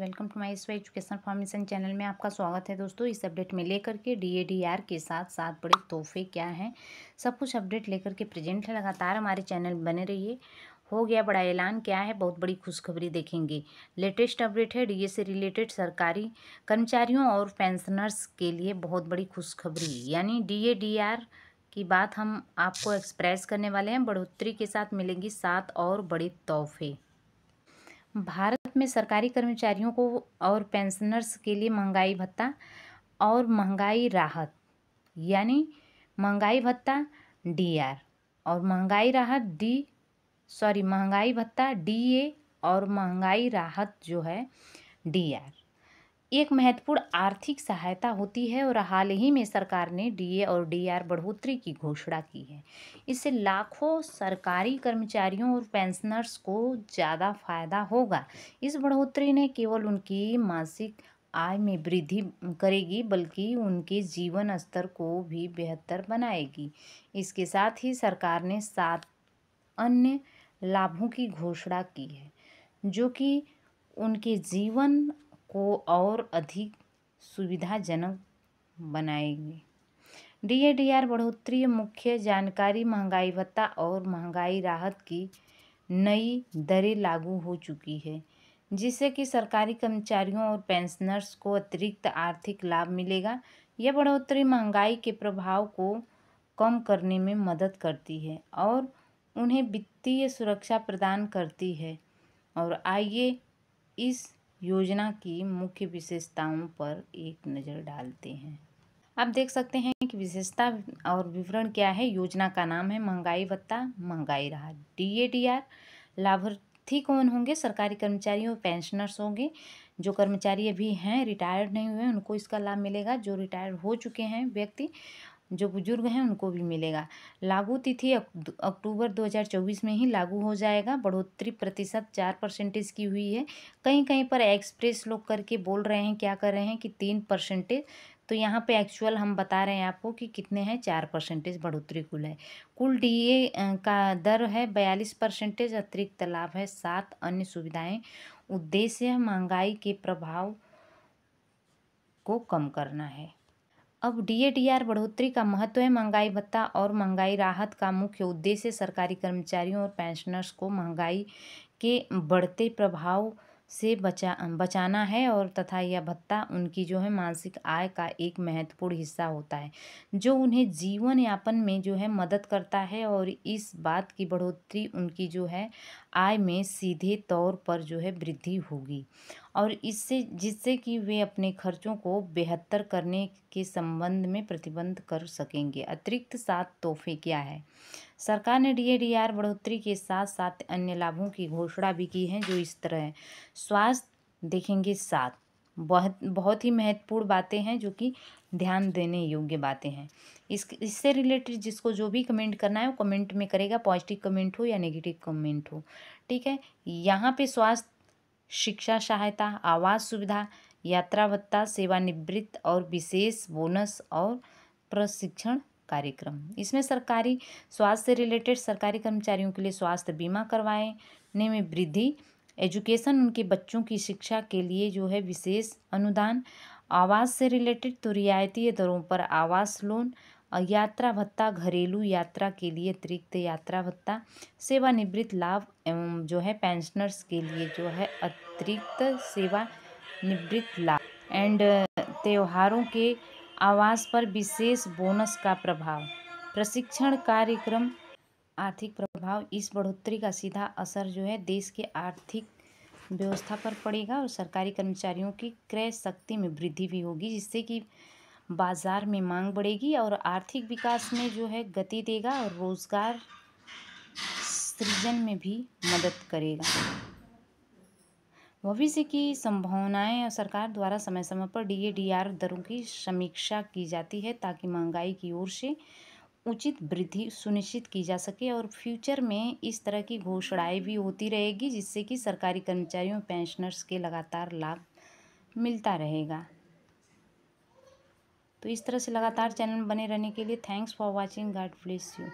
welcome to my इसवा education formation channel में आपका स्वागत है दोस्तों इस अपडेट में लेकर के डीएडीआर के साथ साथ बड़े तोहफे क्या हैं सब कुछ अपडेट लेकर के प्रेजेंट है लगातार हमारे चैनल बने रहिए हो गया बड़ा ऐलान क्या है बहुत बड़ी खुशखबरी देखेंगे लेटेस्ट अपडेट है डीए से रिलेटेड सरकारी कर्मचारियों और पेंशनर्स के लिए बहुत बड़ी खुशखबरी यानी डी की बात हम आपको एक्सप्रेस करने वाले हैं बढ़ोतरी के साथ मिलेंगी सात और बड़े तोहफे भारत में सरकारी कर्मचारियों को और पेंशनर्स के लिए महंगाई भत्ता और महंगाई राहत यानी महंगाई भत्ता डीआर और महंगाई राहत डी सॉरी महंगाई भत्ता डीए और महंगाई राहत जो है डीआर एक महत्वपूर्ण आर्थिक सहायता होती है और हाल ही में सरकार ने डीए और डीआर बढ़ोतरी की घोषणा की है इससे लाखों सरकारी कर्मचारियों और पेंशनर्स को ज़्यादा फायदा होगा इस बढ़ोतरी ने केवल उनकी मासिक आय में वृद्धि करेगी बल्कि उनके जीवन स्तर को भी बेहतर बनाएगी इसके साथ ही सरकार ने सात अन्य लाभों की घोषणा की है जो कि उनके जीवन को और अधिक सुविधाजनक बनाएगी डीएडीआर बढ़ोतरी मुख्य जानकारी महंगाई भत्ता और महंगाई राहत की नई दरें लागू हो चुकी है जिससे कि सरकारी कर्मचारियों और पेंशनर्स को अतिरिक्त आर्थिक लाभ मिलेगा यह बढ़ोतरी महंगाई के प्रभाव को कम करने में मदद करती है और उन्हें वित्तीय सुरक्षा प्रदान करती है और आइए इस योजना की मुख्य विशेषताओं पर एक नज़र डालते हैं आप देख सकते हैं कि विशेषता और विवरण क्या है योजना का नाम है महंगाई भत्ता महंगाई राहत डी डी ए आर लाभार्थी कौन होंगे सरकारी कर्मचारी और पेंशनर्स होंगे जो कर्मचारी अभी हैं रिटायर्ड नहीं हुए उनको इसका लाभ मिलेगा जो रिटायर्ड हो चुके हैं व्यक्ति जो बुज़ुर्ग हैं उनको भी मिलेगा लागू तिथि अक्टूबर 2024 में ही लागू हो जाएगा बढ़ोतरी प्रतिशत चार परसेंटेज की हुई है कहीं कहीं पर एक्सप्रेस लोग करके बोल रहे हैं क्या कर रहे हैं कि तीन परसेंटेज तो यहाँ पे एक्चुअल हम बता रहे हैं आपको कि कितने हैं चार परसेंटेज बढ़ोतरी कुल है कुल डीए का दर है बयालीस परसेंटेज अतिरिक्त लाभ है सात अन्य सुविधाएं उद्देश्य महंगाई के प्रभाव को कम करना है अब डीएटीआर बढ़ोतरी का महत्व है महंगाई भत्ता और महंगाई राहत का मुख्य उद्देश्य सरकारी कर्मचारियों और पेंशनर्स को महंगाई के बढ़ते प्रभाव से बचा बचाना है और तथा यह भत्ता उनकी जो है मानसिक आय का एक महत्वपूर्ण हिस्सा होता है जो उन्हें जीवन यापन में जो है मदद करता है और इस बात की बढ़ोतरी उनकी जो है आय में सीधे तौर पर जो है वृद्धि होगी और इससे जिससे कि वे अपने खर्चों को बेहतर करने के संबंध में प्रतिबंध कर सकेंगे अतिरिक्त सात तोहफे क्या है सरकार ने डीएडीआर बढ़ोतरी के साथ साथ अन्य लाभों की घोषणा भी की है जो इस तरह है स्वास्थ्य देखेंगे सात बहुत बहुत ही महत्वपूर्ण बातें हैं जो कि ध्यान देने योग्य बातें हैं इस इससे रिलेटेड जिसको जो भी कमेंट करना है वो कमेंट में करेगा पॉजिटिव कमेंट हो या नेगेटिव कमेंट हो ठीक है यहाँ पे स्वास्थ्य शिक्षा सहायता आवास सुविधा यात्रा भत्ता सेवानिवृत्त और विशेष बोनस और प्रशिक्षण कार्यक्रम इसमें सरकारी स्वास्थ्य से रिलेटेड सरकारी कर्मचारियों के लिए स्वास्थ्य बीमा करवाने में वृद्धि एजुकेशन उनके बच्चों की शिक्षा के लिए जो है विशेष अनुदान आवास से रिलेटेड तो रियायती दरों पर आवास लोन यात्रा भत्ता घरेलू यात्रा के लिए अतिरिक्त यात्रा भत्ता सेवानिवृत्त लाभ एवं जो है पेंशनर्स के लिए जो है अतिरिक्त सेवानिवृत्त लाभ एंड त्योहारों के आवास पर विशेष बोनस का प्रभाव प्रशिक्षण कार्यक्रम आर्थिक प्रभाव इस बढ़ोतरी का सीधा असर जो है देश के आर्थिक व्यवस्था पर पड़ेगा और सरकारी कर्मचारियों की क्रय शक्ति में वृद्धि भी होगी जिससे कि बाज़ार में मांग बढ़ेगी और आर्थिक विकास में जो है गति देगा और रोज़गार सृजन में भी मदद करेगा भविष्य की संभावनाएं और सरकार द्वारा समय समय पर डी डी आर दरों की समीक्षा की जाती है ताकि महंगाई की ओर से उचित वृद्धि सुनिश्चित की जा सके और फ्यूचर में इस तरह की घोषणाएं भी होती रहेगी जिससे कि सरकारी कर्मचारियों पेंशनर्स के लगातार लाभ मिलता रहेगा तो इस तरह से लगातार चैनल में बने रहने के लिए thanks for watching God bless you